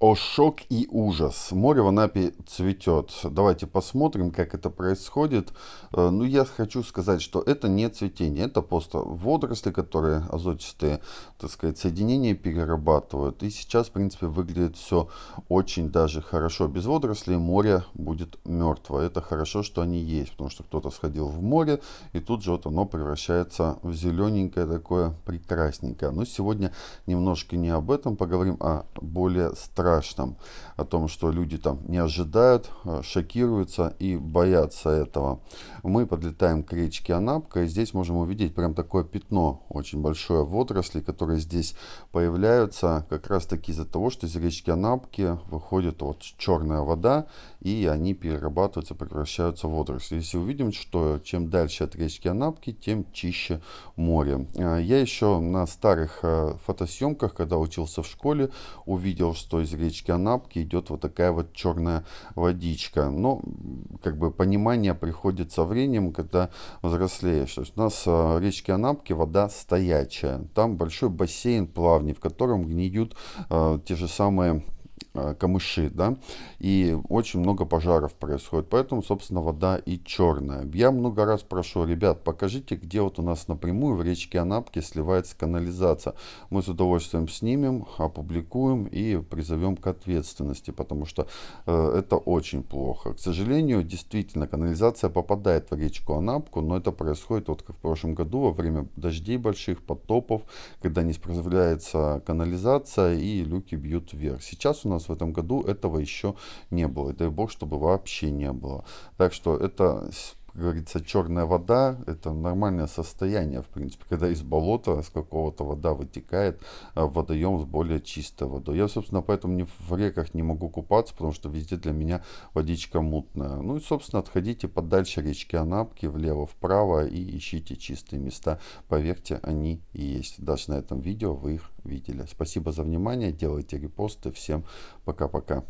О, шок и ужас. Море в Анапе цветет. Давайте посмотрим, как это происходит. Э, ну, я хочу сказать, что это не цветение. Это просто водоросли, которые азотистые, так сказать, соединения перерабатывают. И сейчас, в принципе, выглядит все очень даже хорошо. Без водорослей море будет мертво. Это хорошо, что они есть, потому что кто-то сходил в море, и тут же вот оно превращается в зелененькое такое прекрасненькое. Но сегодня немножко не об этом. Поговорим о а более странном страж там, о том, что люди там не ожидают, э, шокируются и боятся этого. Мы подлетаем к речке Анапка, и здесь можем увидеть прям такое пятно очень большое водоросли, которые здесь появляются как раз таки из-за того, что из речки Анапки выходит вот черная вода, и они перерабатываются, превращаются в водоросли. Если увидим, что чем дальше от речки Анапки, тем чище море. Э, я еще на старых э, фотосъемках, когда учился в школе, увидел, что из речки Анапки идет вот такая вот черная водичка. Но как бы понимание приходит со временем, когда взрослеешь. То есть у нас в э, речке Анапки вода стоячая. Там большой бассейн плавни, в котором гниют э, те же самые Э, камыши, да, и очень много пожаров происходит, поэтому, собственно, вода и черная. Я много раз прошу, ребят, покажите, где вот у нас напрямую в речке Анапки сливается канализация. Мы с удовольствием снимем, опубликуем и призовем к ответственности, потому что э, это очень плохо. К сожалению, действительно, канализация попадает в речку Анапку, но это происходит вот как в прошлом году во время дождей больших, потопов, когда не справляется канализация и люки бьют вверх. Сейчас у нас в этом году этого еще не было. И дай бог, чтобы вообще не было. Так что это как говорится, черная вода – это нормальное состояние, в принципе, когда из болота, с какого-то вода вытекает в а, водоем с более чистой водой. Я, собственно, поэтому не в реках не могу купаться, потому что везде для меня водичка мутная. Ну и, собственно, отходите подальше речки Анапки, влево-вправо и ищите чистые места. Поверьте, они и есть. Даже на этом видео вы их видели. Спасибо за внимание, делайте репосты. Всем пока-пока.